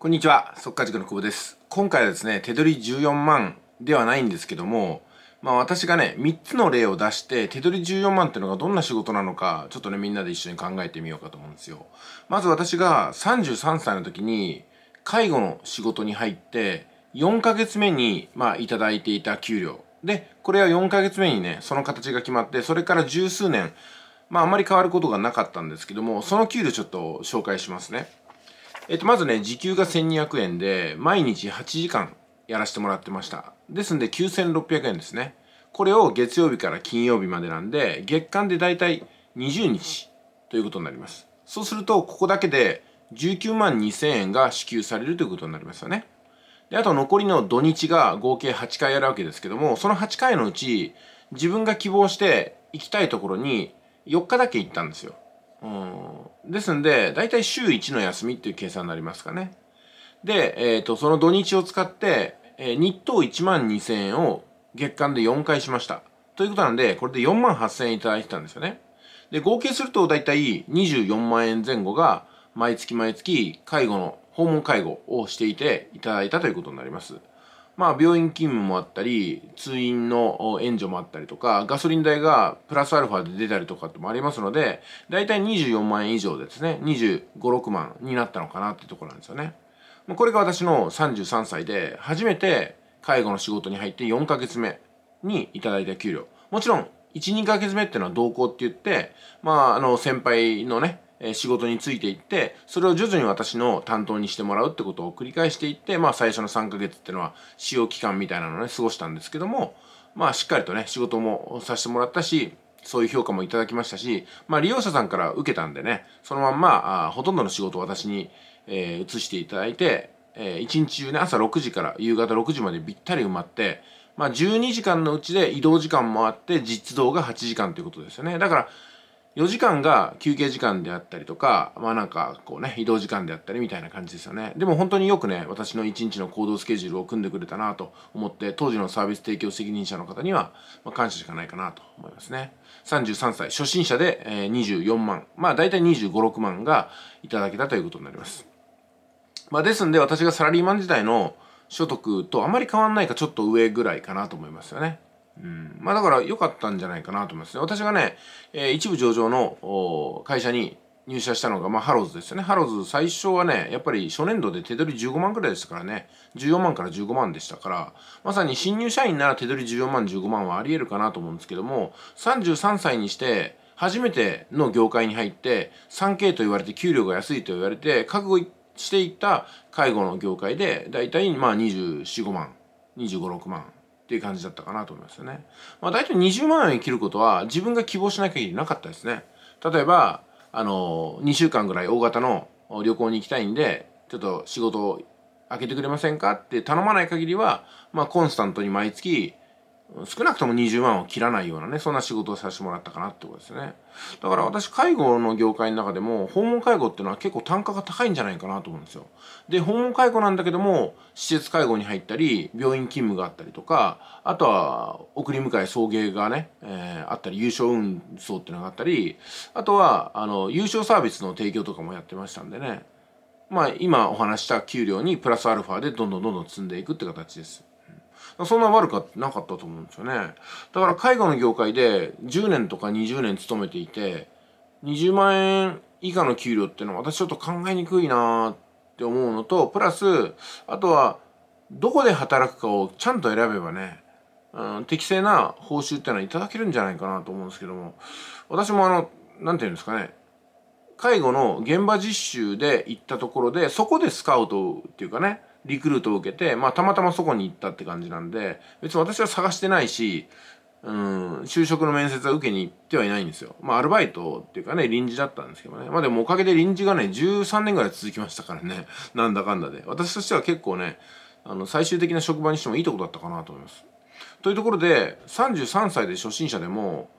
こんにちは、速稼塾の久保です。今回はですね、手取り14万ではないんですけども、まあ私がね、3つの例を出して、手取り14万っていうのがどんな仕事なのか、ちょっとね、みんなで一緒に考えてみようかと思うんですよ。まず私が33歳の時に、介護の仕事に入って、4ヶ月目に、まあ、いただいていた給料。で、これは4ヶ月目にね、その形が決まって、それから十数年、まああまり変わることがなかったんですけども、その給料ちょっと紹介しますね。えっと、まずね、時給が1200円で、毎日8時間やらせてもらってました。ですんで、9600円ですね。これを月曜日から金曜日までなんで、月間でだいたい20日ということになります。そうすると、ここだけで19万2000円が支給されるということになりますよね。で、あと残りの土日が合計8回やるわけですけども、その8回のうち、自分が希望して行きたいところに4日だけ行ったんですよ。うん、ですんで、だいたい週1の休みっていう計算になりますかね。で、えっ、ー、と、その土日を使って、えー、日当1万2000円を月間で4回しました。ということなんで、これで4万8000円いただいてたんですよね。で、合計するとだいたい24万円前後が、毎月毎月、介護の、訪問介護をしていていただいたということになります。まあ、病院勤務もあったり、通院の援助もあったりとか、ガソリン代がプラスアルファで出たりとかってもありますので、だいたい24万円以上ですね、25、6万になったのかなってところなんですよね。これが私の33歳で、初めて介護の仕事に入って4ヶ月目にいただいた給料。もちろん、1、2ヶ月目っていうのは同行って言って、まあ、あの、先輩のね、え仕事についていってそれを徐々に私の担当にしてもらうってことを繰り返していってまあ最初の3ヶ月っていうのは使用期間みたいなのをね過ごしたんですけどもまあしっかりとね仕事もさせてもらったしそういう評価もいただきましたし、まあ利用者さんから受けたんでね、そのまんま、あほとんどの仕事を私に、えー、移していただいて、えー、1日中ね、朝6時から夕方6時までぴったり埋まって、まあ12時間のうちで移動時間もあって、実動が8時間ということですよね。だから、4時間が休憩時間であったりとか、まあなんかこうね、移動時間であったりみたいな感じですよね。でも本当によくね、私の1日の行動スケジュールを組んでくれたなと思って、当時のサービス提供責任者の方には、まあ、感謝しかないかなと思いますね。33歳、初心者で、えー、24万、まあ大体25、6万がいただけたということになります。まあですんで私がサラリーマン時代の所得とあまり変わんないかちょっと上ぐらいかなと思いますよね。うん、まあだから良かったんじゃないかなと思いますね。私がね、えー、一部上場の会社に入社したのが、まあ、ハローズですよね。ハローズ最初はね、やっぱり初年度で手取り15万くらいでしたからね、14万から15万でしたから、まさに新入社員なら手取り14万、15万はあり得るかなと思うんですけども、33歳にして、初めての業界に入って、3K と言われて給料が安いと言われて、覚悟していった介護の業界で、だいたいまあ24、5万、25、6万っていう感じだったかなと思いますよね。まあ、大体20万円切ることは自分が希望しなきゃいけなかったですね。例えば、あの、2週間ぐらい大型の旅行に行きたいんで、ちょっと仕事を開けてくれませんかって頼まない限りは、まあ、コンスタントに毎月少なくとも20万を切らないようなね、そんな仕事をさせてもらったかなってことですね。だから私、介護の業界の中でも、訪問介護っていうのは結構単価が高いんじゃないかなと思うんですよ。で、訪問介護なんだけども、施設介護に入ったり、病院勤務があったりとか、あとは、送り迎え送迎がね、えー、あったり、優勝運送っていうのがあったり、あとは、あの、優勝サービスの提供とかもやってましたんでね。まあ、今お話した給料にプラスアルファでどんどんどんどん積んでいくって形です。そんな悪くなかったと思うんですよねだから介護の業界で10年とか20年勤めていて20万円以下の給料っていうのは私ちょっと考えにくいなって思うのとプラスあとはどこで働くかをちゃんと選べばね、うん、適正な報酬っていうのはいただけるんじゃないかなと思うんですけども私もあの何て言うんですかね介護の現場実習で行ったところでそこでスカウトっていうかねリクルートを受けて、まあ、たまたまそこに行ったって感じなんで、別に私は探してないし、うん、就職の面接は受けに行ってはいないんですよ。まあ、アルバイトっていうかね、臨時だったんですけどね。まあ、でもおかげで臨時がね、13年ぐらい続きましたからね、なんだかんだで。私としては結構ね、あの、最終的な職場にしてもいいとこだったかなと思います。というところで、33歳で初心者でも、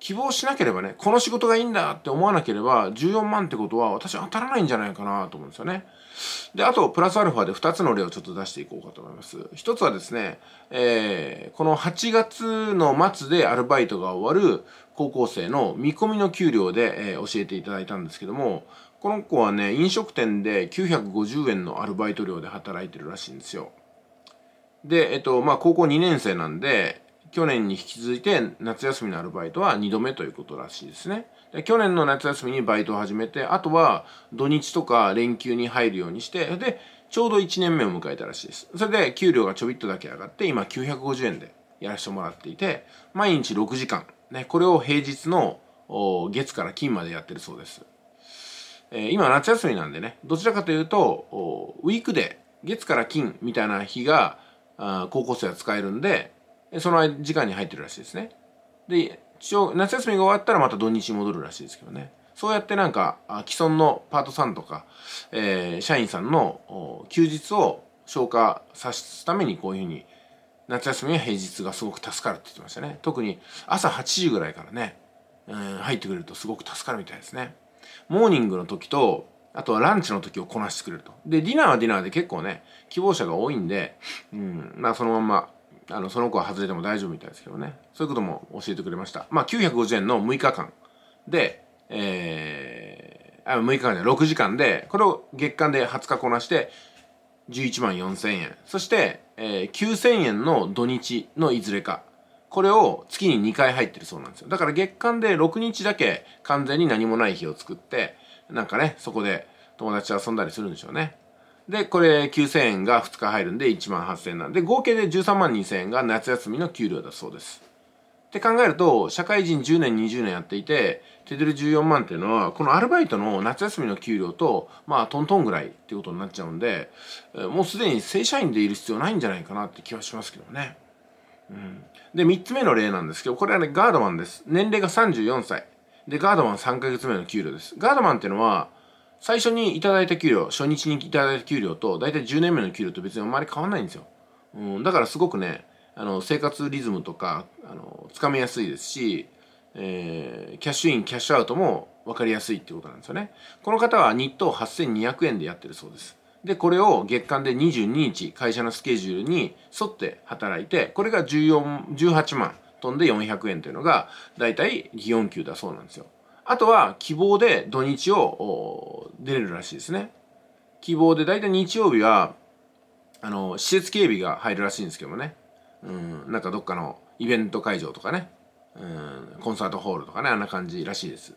希望しなければね、この仕事がいいんだって思わなければ、14万ってことは私当たらないんじゃないかなと思うんですよね。で、あと、プラスアルファで2つの例をちょっと出していこうかと思います。1つはですね、えー、この8月の末でアルバイトが終わる高校生の見込みの給料で、えー、教えていただいたんですけども、この子はね、飲食店で950円のアルバイト料で働いてるらしいんですよ。で、えっと、まあ、高校2年生なんで、去年に引き続いて夏休みのアルバイトは2度目ということらしいですね。で去年の夏休みにバイトを始めて、あとは土日とか連休に入るようにして、で、ちょうど1年目を迎えたらしいです。それで給料がちょびっとだけ上がって、今950円でやらせてもらっていて、毎日6時間。ね、これを平日の月から金までやってるそうです。えー、今夏休みなんでね、どちらかというと、ウィークで月から金みたいな日が、あ高校生は使えるんで、その時間に入ってるらしいですね。で、一応夏休みが終わったらまた土日戻るらしいですけどね。そうやってなんか既存のパートさんとか、えー、社員さんの休日を消化さすためにこういうふうに夏休みは平日がすごく助かるって言ってましたね。特に朝8時ぐらいからね、うん、入ってくれるとすごく助かるみたいですね。モーニングの時と、あとはランチの時をこなしてくれると。で、ディナーはディナーで結構ね、希望者が多いんで、うん、まあそのままあのその子は外れても大丈夫みたいですけどねそういうことも教えてくれましたまあ950円の6日間でえー、あ6日間で6時間でこれを月間で20日こなして11万4000円そして、えー、9000円の土日のいずれかこれを月に2回入ってるそうなんですよだから月間で6日だけ完全に何もない日を作ってなんかねそこで友達と遊んだりするんでしょうねで、これ9000円が2日入るんで1万8000円なんで、合計で13万2000円が夏休みの給料だそうです。って考えると、社会人10年、20年やっていて、手取り14万っていうのは、このアルバイトの夏休みの給料と、まあトントンぐらいっていうことになっちゃうんで、もうすでに正社員でいる必要ないんじゃないかなって気はしますけどね。うん。で、3つ目の例なんですけど、これはね、ガードマンです。年齢が34歳。で、ガードマン3ヶ月目の給料です。ガードマンっていうのは、最初にいただいた給料、初日にいただいた給料と、大体10年目の給料と別にあんまり変わんないんですよ。うん、だからすごくね、あの、生活リズムとか、あの、つかめやすいですし、えー、キャッシュイン、キャッシュアウトも分かりやすいっていうことなんですよね。この方は日当8200円でやってるそうです。で、これを月間で22日、会社のスケジュールに沿って働いて、これが14、18万飛んで400円というのが、だいたい給だそうなんですよ。あとは希望で土日を出れるらしいですね。希望で大体日曜日は、あの、施設警備が入るらしいんですけどもね。うん、なんかどっかのイベント会場とかね。うん、コンサートホールとかね、あんな感じらしいです。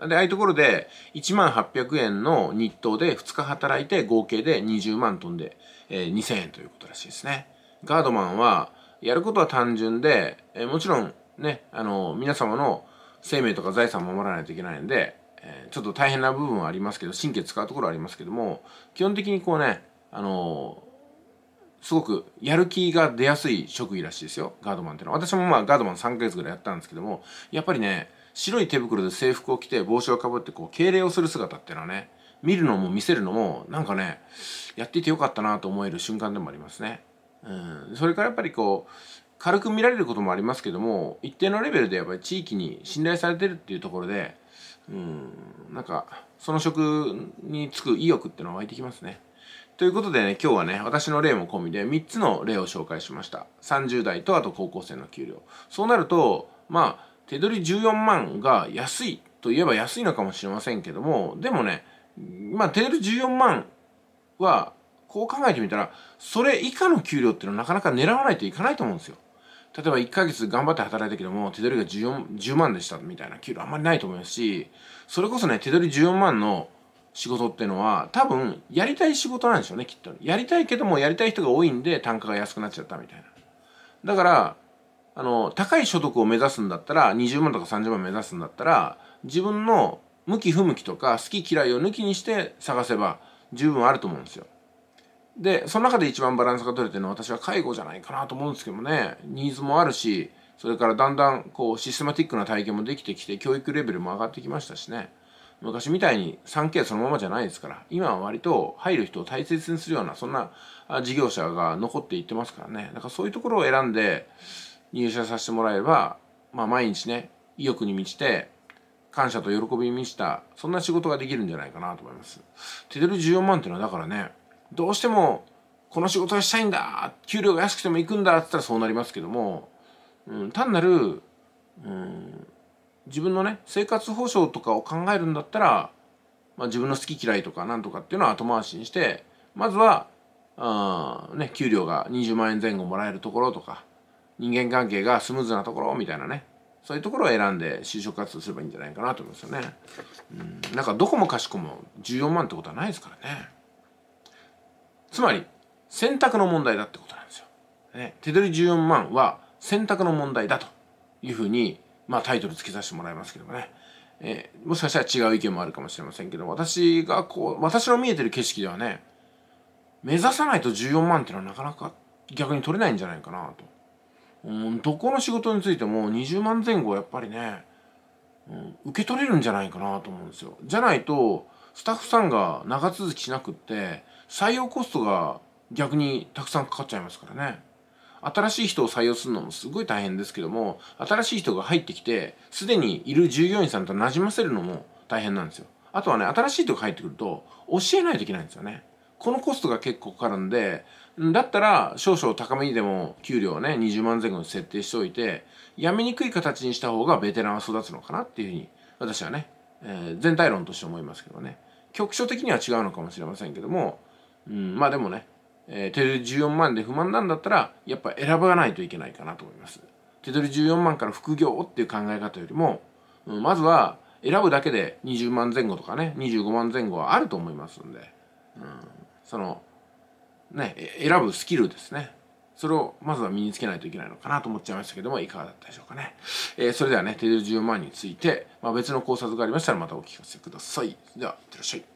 うん、で、ああいうところで1万800円の日当で2日働いて合計で20万飛んで、えー、2000円ということらしいですね。ガードマンはやることは単純で、えー、もちろんね、あの、皆様の生命とか財産を守らないといけないんで、えー、ちょっと大変な部分はありますけど神経使うところはありますけども基本的にこうねあのー、すごくやる気が出やすい職位らしいですよガードマンってのは私もまあガードマン3ヶ月ぐらいやったんですけどもやっぱりね白い手袋で制服を着て帽子をかぶってこう敬礼をする姿っていうのはね見るのも見せるのもなんかねやっていてよかったなと思える瞬間でもありますね。うん、それからやっぱりこ軽く見られることもありますけども一定のレベルでやっぱり地域に信頼されてるっていうところでうんなんかその職につく意欲ってのは湧いてきますね。ということでね、今日はね、私の例も込みで3つの例を紹介しました。30代とあと高校生の給料。そうなると、まあ、手取り14万が安いといえば安いのかもしれませんけども、でもね、まあ、手取り14万は、こう考えてみたら、それ以下の給料っていうのはなかなか狙わないといかないと思うんですよ。例えば1ヶ月頑張って働いたけども、手取りが 14, 10万でしたみたいな給料あんまりないと思いますし、それこそね、手取り14万の仕事っていうのは、多分、やりたい仕事なんでしょうね、きっと。やりたいけども、やりたい人が多いんで、単価が安くなっちゃったみたいな。だから、あの、高い所得を目指すんだったら、20万とか30万目指すんだったら、自分の向き不向きとか、好き嫌いを抜きにして探せば、十分あると思うんですよ。でその中で一番バランスが取れてるのは私は介護じゃないかなと思うんですけどもねニーズもあるしそれからだんだんこうシステマティックな体験もできてきて教育レベルも上がってきましたしね昔みたいに 3K そのままじゃないですから今は割と入る人を大切にするようなそんな事業者が残っていってますからねだからそういうところを選んで入社させてもらえれば、まあ、毎日ね意欲に満ちて感謝と喜びに満ちたそんな仕事ができるんじゃないかなと思います手取り14万っていうのはだからねどうしてもこの仕事がしたいんだ給料が安くても行くんだって言ったらそうなりますけども、うん、単なる、うん、自分のね生活保障とかを考えるんだったら、まあ、自分の好き嫌いとかなんとかっていうのは後回しにしてまずはあ、ね、給料が20万円前後もらえるところとか人間関係がスムーズなところみたいなねそういうところを選んで就職活動すればいいんじゃないかなと思いますよね。うん、なんかどこもかしこも14万ってことはないですからね。つまり選択の問題だってことなんですよ。ね、手取り14万は選択の問題だというふうに、まあ、タイトル付けさせてもらいますけどもね、えー、もしかしたら違う意見もあるかもしれませんけど私がこう私の見えてる景色ではね目指さないと14万っていうのはなかなか逆に取れないんじゃないかなと。うん、どこの仕事についても20万前後はやっぱりね、うん、受け取れるんじゃないかなと思うんですよ。じゃないとスタッフさんが長続きしなくって採用コストが逆にたくさんかかっちゃいますからね新しい人を採用するのもすごい大変ですけども新しい人が入ってきてすでにいる従業員さんとなじませるのも大変なんですよあとはね新しい人が入ってくると教えないといけないんですよねこのコストが結構かかるんでだったら少々高めにでも給料をね20万前後に設定しておいて辞めにくい形にした方がベテランは育つのかなっていうふうに私はねえー、全体論として思いますけどね局所的には違うのかもしれませんけども、うん、まあでもね、えー、手取り14万で不満なんだったらやっぱ選ばないといけないかなと思います手取り14万から副業っていう考え方よりも、うん、まずは選ぶだけで20万前後とかね25万前後はあると思いますんで、うん、そのね選ぶスキルですねそれをまずは身につけないといけないのかなと思っちゃいましたけども、いかがだったでしょうかね。えー、それではね、手順10万について、まあ、別の考察がありましたらまたお聞かせください。では、いってらっしゃい。